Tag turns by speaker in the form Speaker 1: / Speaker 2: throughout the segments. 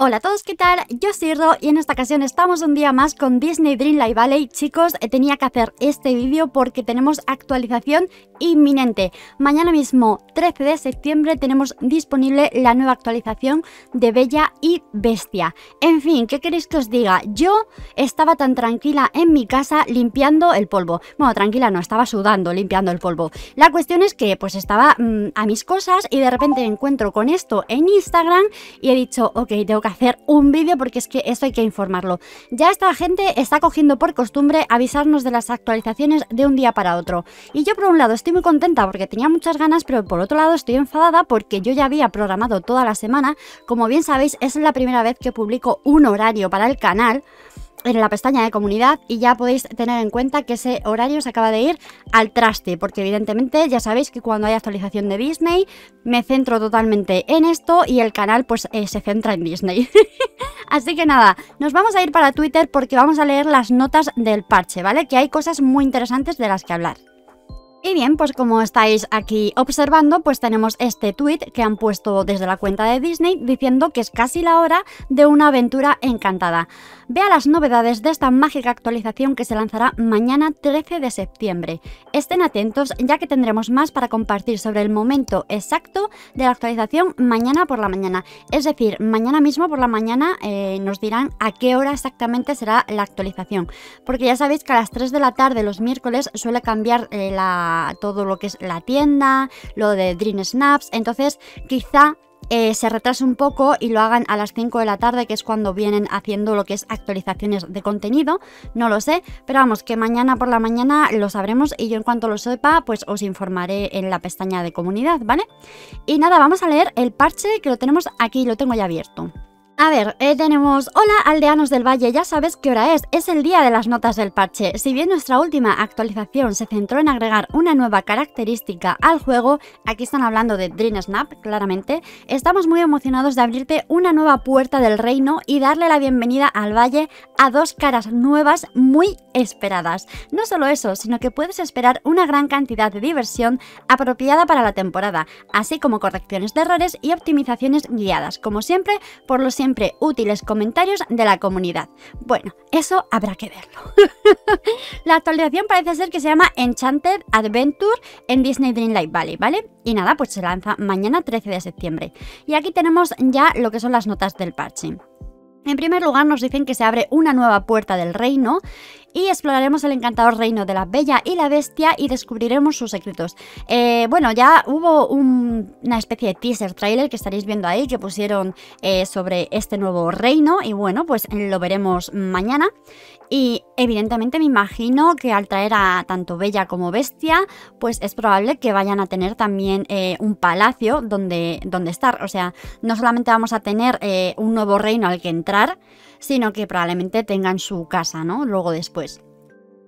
Speaker 1: Hola a todos, ¿qué tal? Yo soy y en esta ocasión estamos un día más con Disney Dreamlight Valley. Chicos, eh, tenía que hacer este vídeo porque tenemos actualización inminente. Mañana mismo, 13 de septiembre, tenemos disponible la nueva actualización de Bella y Bestia. En fin, ¿qué queréis que os diga? Yo estaba tan tranquila en mi casa limpiando el polvo. Bueno, tranquila no, estaba sudando limpiando el polvo. La cuestión es que pues estaba mm, a mis cosas y de repente me encuentro con esto en Instagram y he dicho, ok, tengo que hacer un vídeo porque es que esto hay que informarlo. Ya esta gente está cogiendo por costumbre avisarnos de las actualizaciones de un día para otro. Y yo por un lado estoy muy contenta porque tenía muchas ganas, pero por otro lado estoy enfadada porque yo ya había programado toda la semana. Como bien sabéis, es la primera vez que publico un horario para el canal en la pestaña de comunidad y ya podéis tener en cuenta que ese horario se acaba de ir al traste, porque evidentemente ya sabéis que cuando hay actualización de Disney me centro totalmente en esto y el canal pues eh, se centra en Disney. Así que nada, nos vamos a ir para Twitter porque vamos a leer las notas del parche, ¿vale? Que hay cosas muy interesantes de las que hablar. Y bien, pues como estáis aquí observando, pues tenemos este tweet que han puesto desde la cuenta de Disney diciendo que es casi la hora de una aventura encantada. Vea las novedades de esta mágica actualización que se lanzará mañana 13 de septiembre. Estén atentos ya que tendremos más para compartir sobre el momento exacto de la actualización mañana por la mañana. Es decir, mañana mismo por la mañana eh, nos dirán a qué hora exactamente será la actualización. Porque ya sabéis que a las 3 de la tarde los miércoles suele cambiar eh, la todo lo que es la tienda, lo de Dream Snaps. Entonces, quizá eh, se retrase un poco y lo hagan a las 5 de la tarde, que es cuando vienen haciendo lo que es actualizaciones de contenido. No lo sé, pero vamos, que mañana por la mañana lo sabremos y yo en cuanto lo sepa, pues os informaré en la pestaña de comunidad, ¿vale? Y nada, vamos a leer el parche que lo tenemos aquí, lo tengo ya abierto. A ver, eh, tenemos, hola aldeanos del valle, ya sabes qué hora es, es el día de las notas del parche. Si bien nuestra última actualización se centró en agregar una nueva característica al juego, aquí están hablando de Dream Snap, claramente, estamos muy emocionados de abrirte una nueva puerta del reino y darle la bienvenida al valle a dos caras nuevas muy esperadas. No solo eso, sino que puedes esperar una gran cantidad de diversión apropiada para la temporada, así como correcciones de errores y optimizaciones guiadas, como siempre, por los útiles comentarios de la comunidad. Bueno, eso habrá que verlo. la actualización parece ser que se llama Enchanted Adventure en Disney Dreamlight Valley, ¿vale? Y nada, pues se lanza mañana 13 de septiembre. Y aquí tenemos ya lo que son las notas del parche. En primer lugar nos dicen que se abre una nueva puerta del reino y exploraremos el encantador reino de la Bella y la Bestia y descubriremos sus secretos. Eh, bueno, ya hubo una especie de teaser trailer que estaréis viendo ahí que pusieron eh, sobre este nuevo reino y bueno, pues lo veremos mañana. Y evidentemente me imagino que al traer a tanto Bella como Bestia, pues es probable que vayan a tener también eh, un palacio donde, donde estar. O sea, no solamente vamos a tener un nuevo reino al que entrar, sino que probablemente tengan su casa, ¿no? Luego después.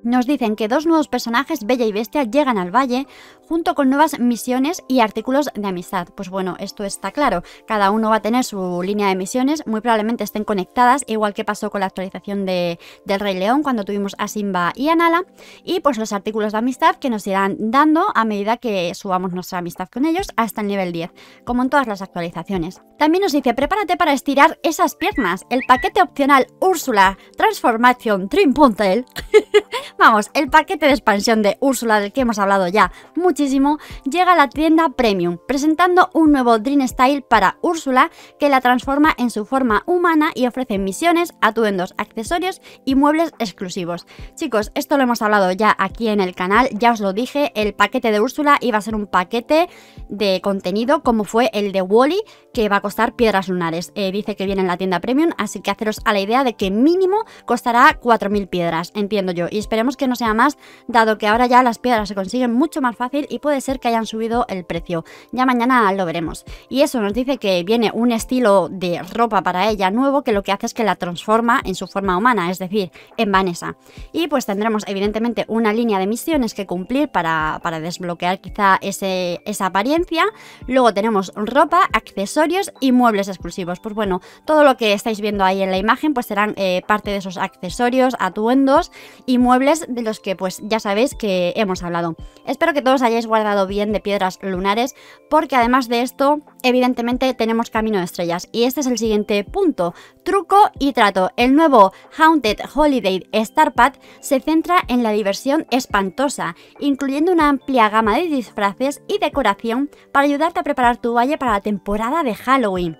Speaker 1: Nos dicen que dos nuevos personajes, Bella y Bestia, llegan al valle junto con nuevas misiones y artículos de amistad. Pues bueno, esto está claro. Cada uno va a tener su línea de misiones, muy probablemente estén conectadas, igual que pasó con la actualización de, del Rey León cuando tuvimos a Simba y a Nala. Y pues los artículos de amistad que nos irán dando a medida que subamos nuestra amistad con ellos hasta el nivel 10, como en todas las actualizaciones. También nos dice, prepárate para estirar esas piernas. El paquete opcional Úrsula Transformación Trimpuntel Vamos, el paquete de expansión de Úrsula del que hemos hablado ya muchísimo llega a la tienda Premium, presentando un nuevo Dream Style para Úrsula que la transforma en su forma humana y ofrece misiones, atuendos, accesorios y muebles exclusivos. Chicos, esto lo hemos hablado ya aquí en el canal, ya os lo dije, el paquete de Úrsula iba a ser un paquete de contenido como fue el de Wally, que va a costar piedras lunares. Eh, dice que viene en la tienda Premium, así que haceros a la idea de que mínimo costará 4.000 piedras, entiendo yo, y espero Esperemos que no sea más, dado que ahora ya las piedras se consiguen mucho más fácil y puede ser que hayan subido el precio. Ya mañana lo veremos. Y eso nos dice que viene un estilo de ropa para ella nuevo que lo que hace es que la transforma en su forma humana, es decir, en Vanessa. Y pues tendremos evidentemente una línea de misiones que cumplir para, desbloquear quizá ese, esa apariencia. Luego tenemos ropa, accesorios y muebles exclusivos. Pues bueno, todo lo que estáis viendo ahí en la imagen pues serán eh, parte de esos accesorios, atuendos y muebles de los que pues ya sabéis que hemos hablado. Espero que todos hayáis guardado bien de piedras lunares porque además de esto evidentemente tenemos camino de estrellas y este es el siguiente punto. Truco y trato. El nuevo Haunted Holiday Star Path se centra en la diversión espantosa, incluyendo una amplia gama de disfraces y decoración para ayudarte a preparar tu valle para la temporada de Halloween.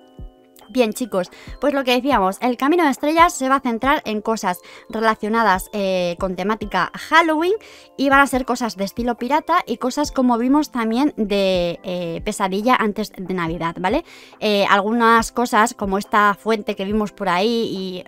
Speaker 1: Bien chicos, pues lo que decíamos, el Camino de Estrellas se va a centrar en cosas relacionadas eh, con temática Halloween y van a ser cosas de estilo pirata y cosas como vimos también de eh, pesadilla antes de Navidad, ¿vale? Eh, algunas cosas como esta fuente que vimos por ahí y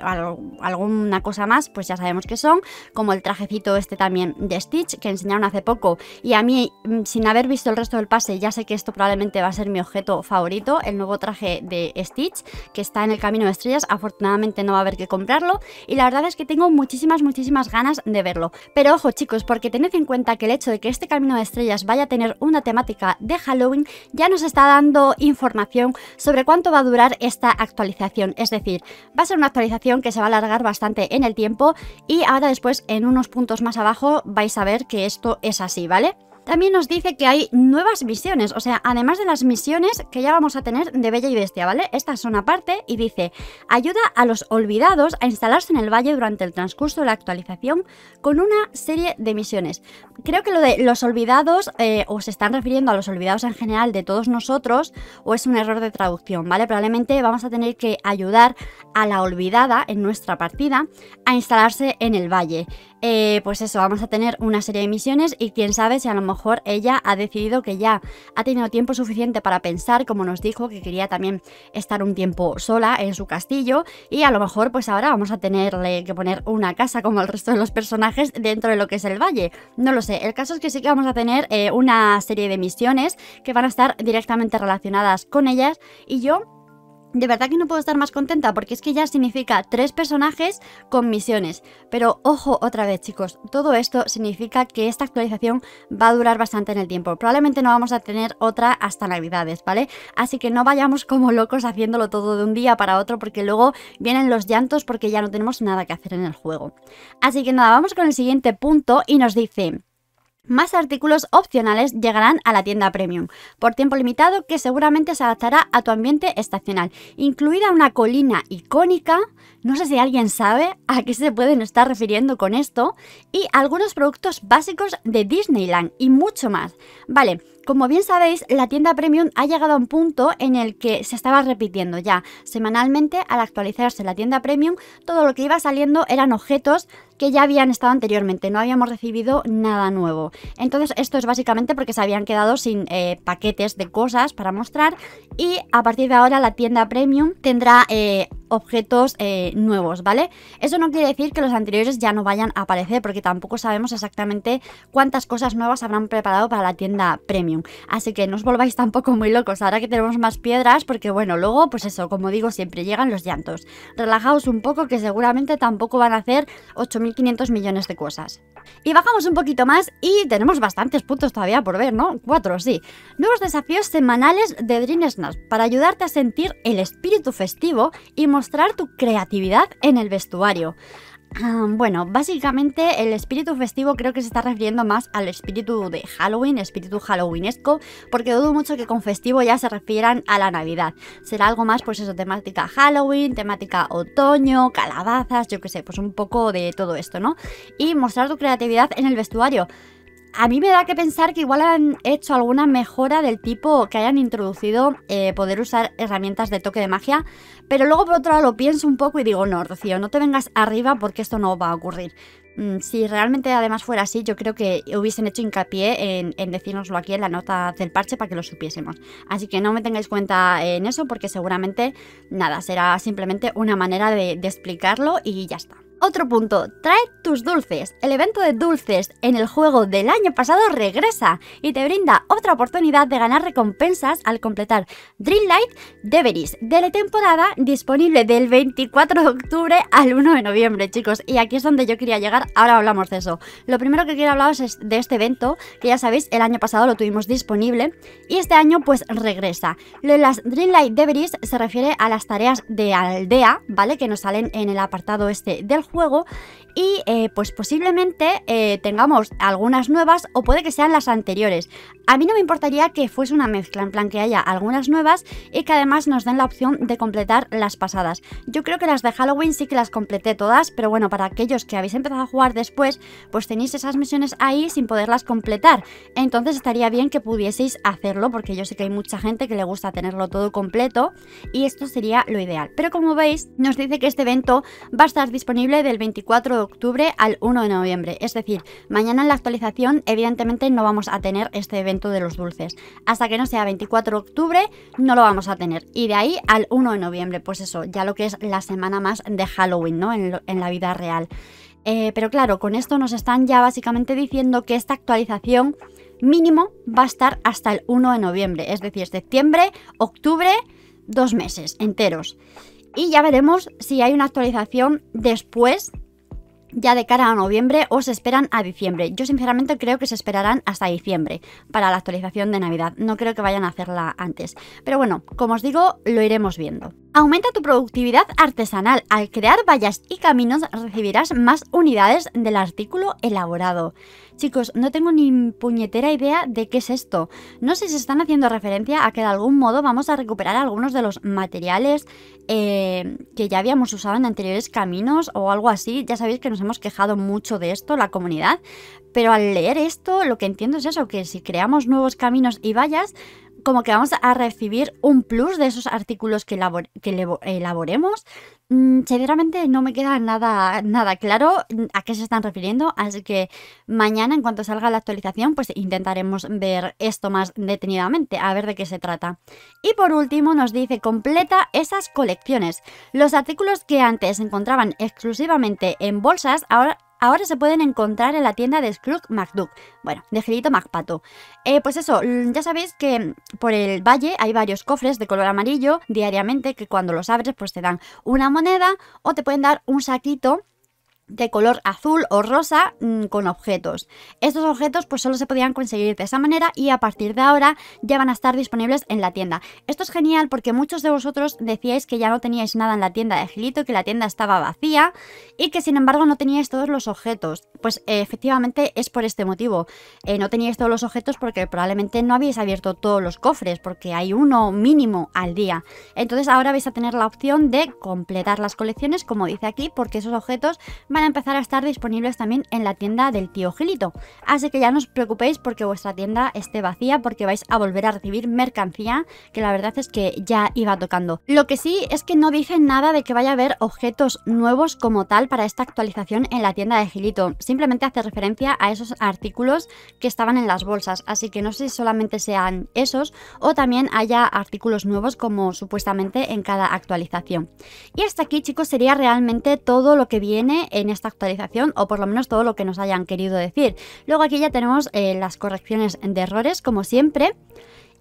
Speaker 1: alguna cosa más, pues ya sabemos que son, como el trajecito este también de Stitch que enseñaron hace poco y a mí mm, sin haber visto el resto del pase ya sé que esto probablemente va a ser mi objeto favorito, el nuevo traje de Stitch que está en el camino de estrellas. Afortunadamente no va a haber que comprarlo. Y la verdad es que tengo muchísimas, muchísimas ganas de verlo. Pero ojo chicos, porque tened en cuenta que el hecho de que este camino de estrellas vaya a tener una temática de Halloween ya nos está dando información sobre cuánto va a durar esta actualización. Es decir, va a ser una actualización que se va a alargar bastante en el tiempo y ahora después en unos puntos más abajo vais a ver que esto es así, ¿vale? También nos dice que hay nuevas misiones, o sea, además de las misiones que ya vamos a tener de Bella y Bestia, ¿vale? es son aparte y dice, ayuda a los olvidados a instalarse en el valle durante el transcurso de la actualización con una serie de misiones. Creo que lo de los olvidados, eh, o se están refiriendo a los olvidados en general de todos nosotros, o es un error de traducción, ¿vale? Probablemente vamos a tener que ayudar a la olvidada en nuestra partida a instalarse en el valle. Eh, pues eso, vamos a tener una serie de misiones y quién sabe si a lo mejor ella ha decidido que ya ha tenido tiempo suficiente para pensar, como nos dijo, que quería también estar un tiempo sola en su castillo y a lo mejor pues ahora vamos a tenerle que poner una casa como el resto de los personajes dentro de lo que es el valle. No lo sé, el caso es que sí que vamos a tener eh, una serie de misiones que van a estar directamente relacionadas con ellas y yo de verdad que no puedo estar más contenta porque es que ya significa tres personajes con misiones. Pero ojo otra vez chicos, todo esto significa que esta actualización va a durar bastante en el tiempo. Probablemente no vamos a tener otra hasta navidades, ¿vale? Así que no vayamos como locos haciéndolo todo de un día para otro porque luego vienen los llantos porque ya no tenemos nada que hacer en el juego. Así que nada, vamos con el siguiente punto y nos dice... Más artículos opcionales llegarán a la tienda premium, por tiempo limitado que seguramente se adaptará a tu ambiente estacional, incluida una colina icónica, no sé si alguien sabe a qué se pueden estar refiriendo con esto, y algunos productos básicos de Disneyland y mucho más. Vale, como bien sabéis, la tienda premium ha llegado a un punto en el que se estaba repitiendo ya. Semanalmente, al actualizarse la tienda premium, todo lo que iba saliendo eran objetos que ya habían estado anteriormente, no habíamos recibido nada nuevo. Entonces esto es básicamente porque se habían quedado sin eh, paquetes de cosas para mostrar y a partir de ahora la tienda premium tendrá... Eh, objetos eh, nuevos, ¿vale? Eso no quiere decir que los anteriores ya no vayan a aparecer, porque tampoco sabemos exactamente cuántas cosas nuevas habrán preparado para la tienda premium. Así que no os volváis tampoco muy locos ahora que tenemos más piedras, porque bueno, luego, pues eso, como digo, siempre llegan los llantos. Relajaos un poco, que seguramente tampoco van a hacer 8.500 millones de cosas. Y bajamos un poquito más y tenemos bastantes puntos todavía por ver, ¿no? Cuatro, sí. Nuevos desafíos semanales de Dream Snap para ayudarte a sentir el espíritu festivo y mostrar mostrar tu creatividad en el vestuario. Ah, bueno, básicamente el espíritu festivo creo que se está refiriendo más al espíritu de Halloween, espíritu halloweenesco, porque dudo mucho que con festivo ya se refieran a la Navidad. Será algo más, pues eso, temática Halloween, temática otoño, calabazas, yo qué sé, pues un poco de todo esto, ¿no? Y mostrar tu creatividad en el vestuario a mí me da que pensar que igual han hecho alguna mejora del tipo que hayan introducido eh, poder usar herramientas de toque de magia, pero luego por otro lado lo pienso un poco y digo, no, Rocío, no te vengas arriba porque esto no va a ocurrir. Mm, si realmente además fuera así, yo creo que hubiesen hecho hincapié en, en decírnoslo aquí en la nota del parche para que lo supiésemos. Así que no me tengáis cuenta en eso porque seguramente, nada, será simplemente una manera de explicarlo y ya está. Otro punto, trae tus dulces. El evento de dulces en el juego del año pasado regresa y te brinda otra oportunidad de ganar recompensas al completar Dreamlight Deveris de la temporada disponible del 24 de octubre al 1 de noviembre, chicos. Y aquí es donde yo quería llegar, ahora hablamos de eso. Lo primero que quiero hablaros es de este evento, que ya sabéis, el año pasado lo tuvimos disponible y este año pues regresa. Lo de las Dreamlight Deveries se refiere a las tareas de aldea, ¿vale? Que nos salen en el apartado este del juego juego y eh, pues posiblemente eh, tengamos algunas nuevas o puede que sean las anteriores. A mí no me importaría que fuese una mezcla, en plan que haya algunas nuevas y que además nos den la opción de completar las pasadas. Yo creo que las de Halloween sí que las completé todas, pero bueno, para aquellos que habéis empezado a jugar después, pues tenéis esas misiones ahí sin poderlas completar. Entonces estaría bien que pudieseis hacerlo, porque yo sé que hay mucha gente que le gusta tenerlo todo completo y esto sería lo ideal. Pero como veis, nos dice que este evento va a estar disponible del 24 de octubre al 1 de noviembre. Es decir, mañana en la actualización evidentemente no vamos a tener este evento de los dulces. Hasta que no sea 24 de octubre no lo vamos a tener. Y de ahí al 1 de noviembre, pues eso, ya lo que es la semana más de Halloween, ¿no? En, la vida real. Eh, pero claro, con esto nos están ya básicamente diciendo que esta actualización mínimo va a estar hasta el 1 de noviembre, es decir, septiembre, octubre, dos meses enteros y ya veremos si hay una actualización después ya de cara a noviembre o se esperan a diciembre. Yo sinceramente creo que se esperarán hasta diciembre para la actualización de Navidad. No creo que vayan a hacerla antes. Pero bueno, como os digo, lo iremos viendo. Aumenta tu productividad artesanal. Al crear vallas y caminos recibirás más unidades del artículo elaborado. Chicos, no tengo ni puñetera idea de qué es esto. No sé si están haciendo referencia a que de algún modo vamos a recuperar algunos de los materiales eh, que ya habíamos usado en anteriores caminos o algo así. Ya sabéis que nos hemos quejado mucho de esto, la comunidad. Pero al leer esto, lo que entiendo es eso, que si creamos nuevos caminos y vallas, como que vamos a recibir un plus de esos artículos que, que elaboremos, Mm, Sinceramente no me queda nada, nada claro a qué se están refiriendo, así que mañana en cuanto salga la actualización pues intentaremos ver esto más detenidamente, a ver de qué se trata. Y por último nos dice completa esas colecciones. Los artículos que antes se encontraban exclusivamente en bolsas ahora ahora se pueden encontrar en la tienda de Scrooge McDuck. Bueno, de Gilito McPato. Eh, pues eso, ya sabéis que por el valle hay varios cofres de color amarillo diariamente que cuando los abres pues te dan una moneda o te pueden dar un saquito de color azul o rosa mm, con objetos. Estos objetos pues solo se podían conseguir de esa manera y a partir de ahora ya van a estar disponibles en la tienda. Esto es genial porque muchos de vosotros decíais que ya no teníais nada en la tienda de Gilito, que la tienda estaba vacía y que sin embargo no teníais todos los objetos. Pues eh, efectivamente es por este motivo. Eh, no teníais todos los objetos porque probablemente no habéis abierto todos los cofres porque hay uno mínimo al día. Entonces ahora vais a tener la opción de completar las colecciones como dice aquí porque esos objetos van a empezar a estar disponibles también en la tienda del tío Gilito. Así que ya no os preocupéis porque vuestra tienda esté vacía porque vais a volver a recibir mercancía que la verdad es que ya iba tocando. Lo que sí es que no dicen nada de que vaya a haber objetos nuevos como tal para esta actualización en la tienda de Gilito. Simplemente hace referencia a esos artículos que estaban en las bolsas. Así que no sé si solamente sean esos o también haya artículos nuevos como supuestamente en cada actualización. Y hasta aquí chicos sería realmente todo lo que viene en esta actualización o por lo menos todo lo que nos hayan querido decir. Luego aquí ya tenemos eh, las correcciones de errores como siempre.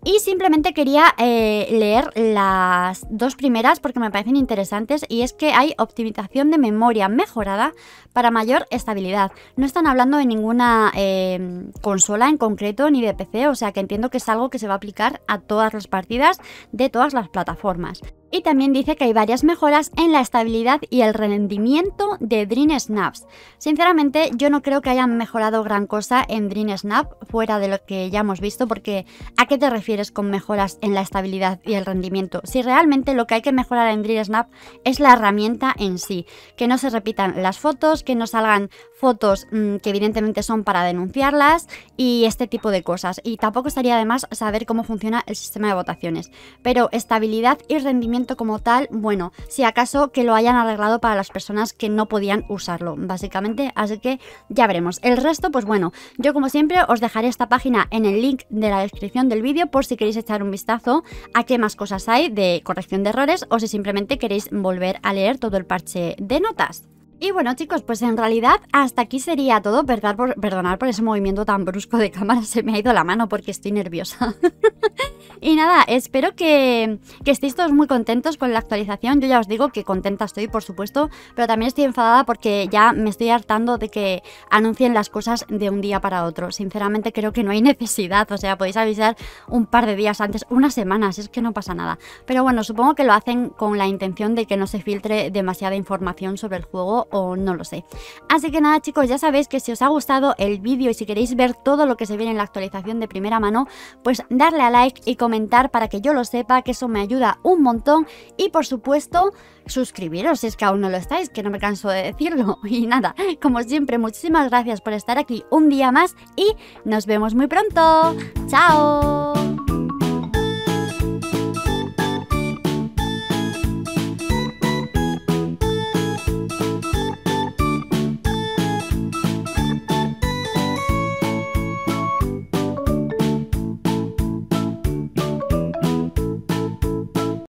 Speaker 1: Y simplemente quería eh, leer las dos primeras porque me parecen interesantes y es que hay optimización de memoria mejorada para mayor estabilidad. No están hablando de ninguna eh, consola en concreto ni de PC, o sea que entiendo que es algo que se va a aplicar a todas las partidas de todas las plataformas. Y también dice que hay varias mejoras en la estabilidad y el rendimiento de Dream Snaps. Sinceramente, yo no creo que hayan mejorado gran cosa en Dream Snap, fuera de lo que ya hemos visto, porque ¿a qué te refieres con mejoras en la estabilidad y el rendimiento? Si realmente lo que hay que mejorar en Dream Snap es la herramienta en sí, que no se repitan las fotos, que no salgan fotos mm, que evidentemente son para denunciarlas y este tipo de cosas. Y tampoco estaría de más saber cómo funciona el sistema de votaciones. Pero estabilidad y rendimiento como tal, bueno, si acaso que lo hayan arreglado para las personas que no podían usarlo, básicamente, así que ya veremos. El resto, pues bueno, yo como siempre os dejaré esta página en el link de la descripción del vídeo por si queréis echar un vistazo a qué más cosas hay de corrección de errores o si simplemente queréis volver a leer todo el parche de notas. Y bueno chicos, pues en realidad hasta aquí sería todo, perdonad por, perdonar por ese movimiento tan brusco de cámara, se me ha ido la mano porque estoy nerviosa. Y nada, espero que, estéis todos muy contentos con la actualización. Yo ya os digo que contenta estoy, por supuesto, pero también estoy enfadada porque ya me estoy hartando de que anuncien las cosas de un día para otro. Sinceramente creo que no hay necesidad, o sea, podéis avisar un par de días antes, unas semanas, es que no pasa nada. Pero bueno, supongo que lo hacen con la intención de que no se filtre demasiada información sobre el juego o no lo sé. Así que nada chicos, ya sabéis que si os ha gustado el vídeo y si queréis ver todo lo que se viene en la actualización de primera mano, pues darle a like y comentar para que yo lo sepa, que eso me ayuda un montón. Y por supuesto, suscribiros si es que aún no lo estáis, que no me canso de decirlo. Y nada, como siempre, muchísimas gracias por estar aquí un día más y nos vemos muy pronto. ¡Chao!